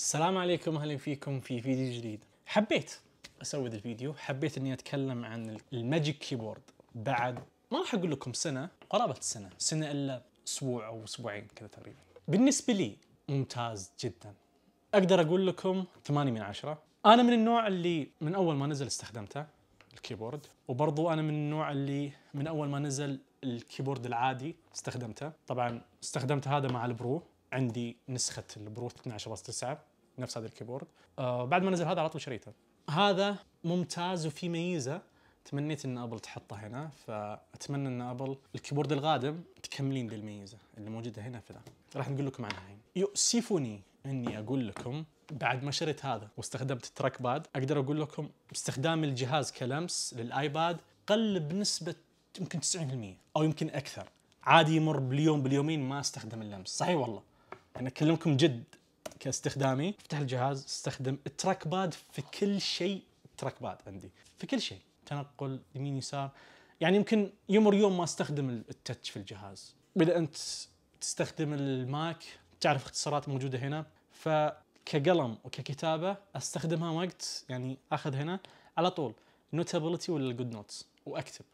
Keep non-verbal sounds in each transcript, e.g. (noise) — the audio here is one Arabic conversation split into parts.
السلام عليكم اهلا فيكم في فيديو جديد حبيت اسوي ذا الفيديو حبيت اني اتكلم عن الماجيك كيبورد بعد ما راح اقول لكم سنه قرابه السنه سنه الا اسبوع او اسبوعين كذا تقريبا بالنسبه لي ممتاز جدا اقدر اقول لكم 8 من 10 انا من النوع اللي من اول ما نزل استخدمته الكيبورد وبرضو انا من النوع اللي من اول ما نزل الكيبورد العادي استخدمته طبعا استخدمت هذا مع البرو عندي نسخه البرو 12.9 نفس هذا الكيبورد آه بعد ما نزل هذا على طول شريته هذا ممتاز وفي ميزه تمنيت ان ابل تحطها هنا فاتمنى ان ابل الكيبورد القادم تكملين ذي الميزه اللي موجوده هنا في ذا راح نقول لكم عنها الحين يؤسفني اني اقول لكم بعد ما شريت هذا واستخدمت التراك باد اقدر اقول لكم استخدام الجهاز كلمس للايباد قل بنسبه يمكن 90% او يمكن اكثر عادي يمر باليوم باليومين ما استخدم اللمس صحيح والله انا اكلمكم جد كاستخدامي افتح الجهاز استخدم التراك باد في كل شيء تراك باد عندي في كل شيء تنقل يمين يسار يعني يمكن يمر يوم ما استخدم التتش في الجهاز اذا انت تستخدم الماك تعرف اختصارات موجوده هنا فكقلم وككتابه استخدمها وقت يعني اخذ هنا على طول نوتابلتي ولا الجود نوتس واكتب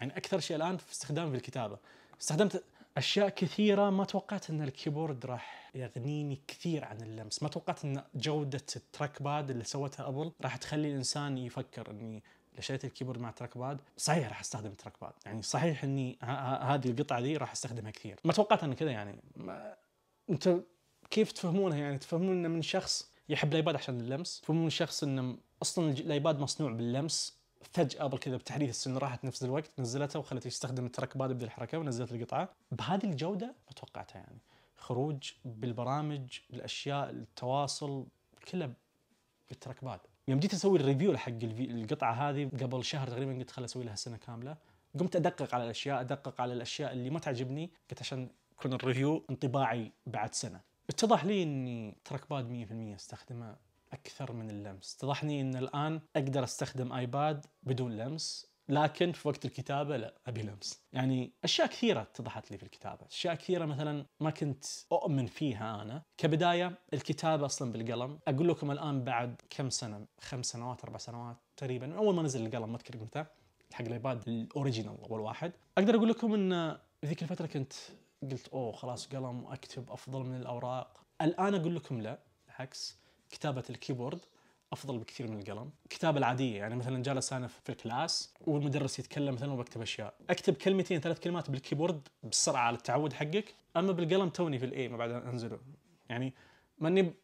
يعني اكثر شيء الان في استخدام في الكتابه استخدمت اشياء كثيره ما توقعت ان الكيبورد راح يغنيني كثير عن اللمس ما توقعت ان جوده التراك باد اللي سوتها ابل راح تخلي الانسان يفكر اني شريت الكيبورد مع تراك باد صحيح راح استخدم تراك باد يعني صحيح اني هذه القطعه ذي راح استخدمها كثير ما توقعت ان كذا يعني ما... انت كيف تفهمونها يعني تفهمون انه من شخص يحب الايباد عشان اللمس تفهمون شخص انه اصلا الايباد مصنوع باللمس فجاه كذا بتحديث السن راحت نفس الوقت نزلتها وخلت يستخدم التراك باد بدل الحركه ونزلت القطعه بهذه الجوده ما توقعتها يعني خروج بالبرامج الاشياء التواصل كله بالتراك باد يوم جيت اسوي الريفيو حق القطعه هذه قبل شهر تقريبا قلت خل اسوي لها سنه كامله قمت ادقق على الاشياء ادقق على الاشياء اللي ما تعجبني قلت عشان يكون الريفيو انطباعي بعد سنه اتضح لي اني تراك باد 100% استخدمه اكثر من اللمس اتضحني ان الان اقدر استخدم ايباد بدون لمس لكن في وقت الكتابة لا أبي لمس يعني أشياء كثيرة اتضحت لي في الكتابة أشياء كثيرة مثلا ما كنت أؤمن فيها أنا كبداية الكتابة أصلا بالقلم أقول لكم الآن بعد كم سنة خمس سنوات أربع سنوات تقريبا أول ما نزل القلم ما أذكر متى حق الأيباد الأوريجينال أول واحد أقدر أقول لكم أن ذيك الفترة كنت قلت أوه خلاص قلم وأكتب أفضل من الأوراق الآن أقول لكم لا بالعكس كتابه الكيبورد افضل بكثير من القلم الكتابه العاديه يعني مثلا جالس انا في الكلاس والمدرس يتكلم مثلا وبكتب اشياء اكتب كلمتين ثلاث كلمات بالكيبورد بسرعه على التعود حقك اما بالقلم توني في الاي ما بعد انزله يعني ماني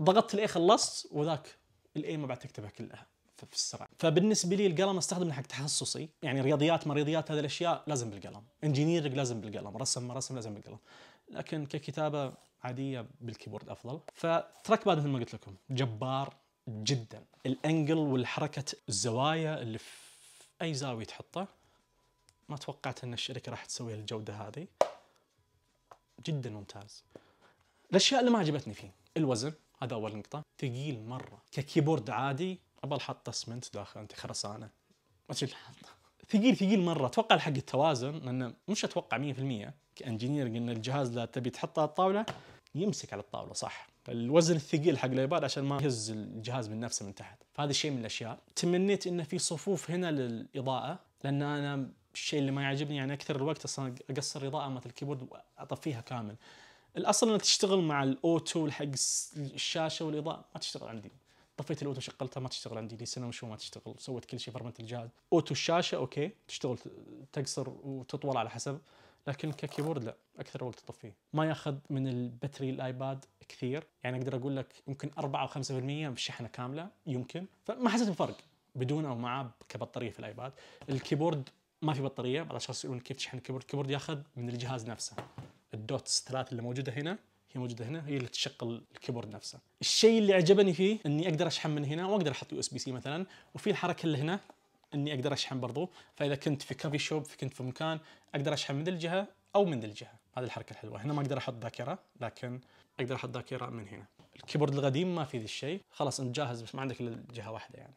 ضغطت الاي خلصت وذاك الاي ما بعد تكتبها كلها في السرعه فبالنسبه لي القلم استخدمه حق تخصصي يعني رياضيات ما رياضيات هذه الاشياء لازم بالقلم انجينيرنج لازم بالقلم رسم ما رسم لازم بالقلم لكن ككتابه عاديه بالكيبورد افضل فتراك باد مثل ما قلت لكم جبار جدا الانجل والحركه الزوايا اللي في اي زاويه تحطه ما توقعت ان الشركه راح تسوي الجوده هذه جدا ممتاز الاشياء اللي ما عجبتني فيه الوزن هذا اول نقطه ثقيل مره ككيبورد عادي ابى احط اسمنت داخل انت خرسانه ما تجيب ثقيل ثقيل مره اتوقع حق التوازن لانه مش اتوقع 100% كانجينير ان الجهاز لا تبي تحطه على الطاوله يمسك على الطاوله صح الوزن الثقيل حق الايباد عشان ما يهز الجهاز من نفسه من تحت فهذا شيء من الاشياء تمنيت انه في صفوف هنا للاضاءه لان انا الشيء اللي ما يعجبني يعني اكثر الوقت اصلا اقصر اضاءه مثل الكيبورد واطفيها كامل الاصل انها تشتغل مع الاوتو حق الشاشه والاضاءه ما تشتغل عندي طفيت الاوتو شغلتها ما تشتغل عندي لي سنه وشو ما تشتغل سويت كل شيء فرمت الجهاز اوتو الشاشه اوكي تشتغل تقصر وتطول على حسب لكن ككيبورد لا اكثر وقت تطفيه ما ياخذ من البتري الايباد كثير يعني اقدر اقول لك يمكن 4 او 5% بالشحنه كامله يمكن فما حسيت بفرق بدون او معاه كبطاريه في الايباد الكيبورد ما في بطاريه بعض الاشخاص يسالون كيف تشحن الكيبورد الكيبورد ياخذ من الجهاز نفسه الدوتس ثلاثه اللي موجوده هنا هي موجوده هنا هي اللي تشغل الكيبورد نفسه الشيء اللي عجبني فيه اني اقدر اشحن من هنا واقدر احط يو اس بي سي مثلا وفي الحركه اللي هنا اني اقدر اشحن برضو فاذا كنت في كافي شوب في كنت في مكان اقدر اشحن من ذي الجهه او من ذي الجهه هذه الحركه الحلوه هنا ما اقدر احط ذاكره لكن اقدر احط ذاكره من هنا الكيبورد القديم ما في ذا الشيء خلاص انت جاهز بس ما عندك الا جهه واحده يعني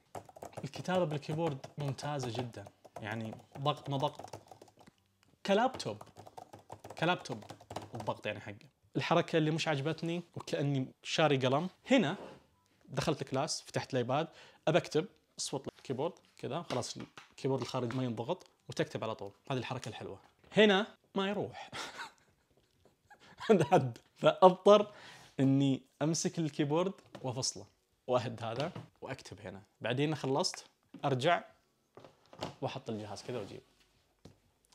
الكتابه بالكيبورد ممتازه جدا يعني ضغط ما ضغط كلابتوب كلابتوب الضغط يعني حقه الحركه اللي مش عجبتني وكاني شاري قلم هنا دخلت كلاس فتحت الايباد ابى اكتب اصوت الكيبورد كذا خلاص الكيبورد الخارج ما ينضغط وتكتب على طول هذه الحركه الحلوه هنا ما يروح (laughs) حد فاضطر اني امسك الكيبورد وافصله واهد هذا واكتب هنا بعدين خلصت ارجع واحط الجهاز كذا واجيب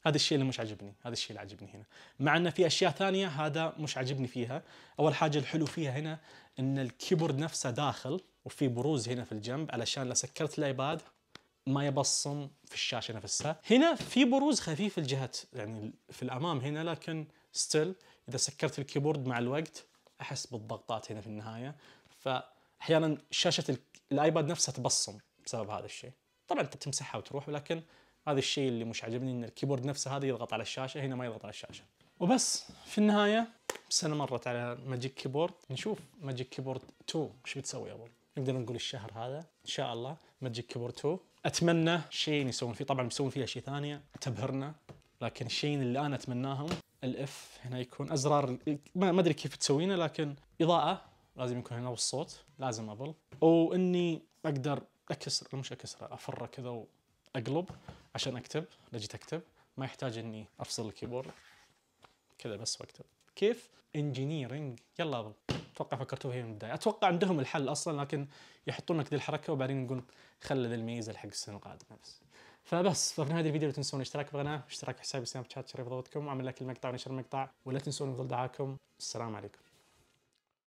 هذا الشيء اللي مش عاجبني هذا الشيء اللي عاجبني هنا مع أن في أشياء ثانية هذا مش عاجبني فيها أول حاجة الحلو فيها هنا أن الكيبورد نفسه داخل وفي بروز هنا في الجنب علشان لو سكرت الايباد ما يبصم في الشاشه نفسها هنا في بروز خفيف الجهة يعني في الامام هنا لكن ستيل اذا سكرت الكيبورد مع الوقت احس بالضغطات هنا في النهايه فاحيانا شاشه الايباد نفسها تبصم بسبب هذا الشيء طبعا انت تمسحها وتروح ولكن هذا الشيء اللي مش عجبني ان الكيبورد نفسه هذا يضغط على الشاشه هنا ما يضغط على الشاشه وبس في النهايه سنه مرت على ماجيك كيبورد نشوف ماجيك كيبورد 2 ايش بتسوي اول نقدر نقول الشهر هذا ان شاء الله ماجيك كيبورد 2 اتمنى شيء يسوون فيه طبعا بيسوون فيه اشياء ثانيه تبهرنا لكن الشيء اللي انا اتمناهم الاف هنا يكون ازرار ما ادري كيف تسوينه لكن اضاءه لازم يكون هنا والصوت لازم ابل واني اقدر اكسر مش اكسره افره كذا اقلب عشان اكتب لجيت اكتب ما يحتاج اني افصل الكيبورد كذا بس واكتب كيف انجينيرنج يلا اتوقع فكرتوا هي من البدايه اتوقع عندهم الحل اصلا لكن يحطون لك ذي الحركه وبعدين نقول خلى ذي الميزه لحق السنه القادمه بس فبس ففي نهايه الفيديو لا تنسون الاشتراك بالقناه واشتراك حسابي سناب شات شريف ضوتكم وعمل لك المقطع ونشر المقطع ولا تنسون يفضل دعاكم السلام عليكم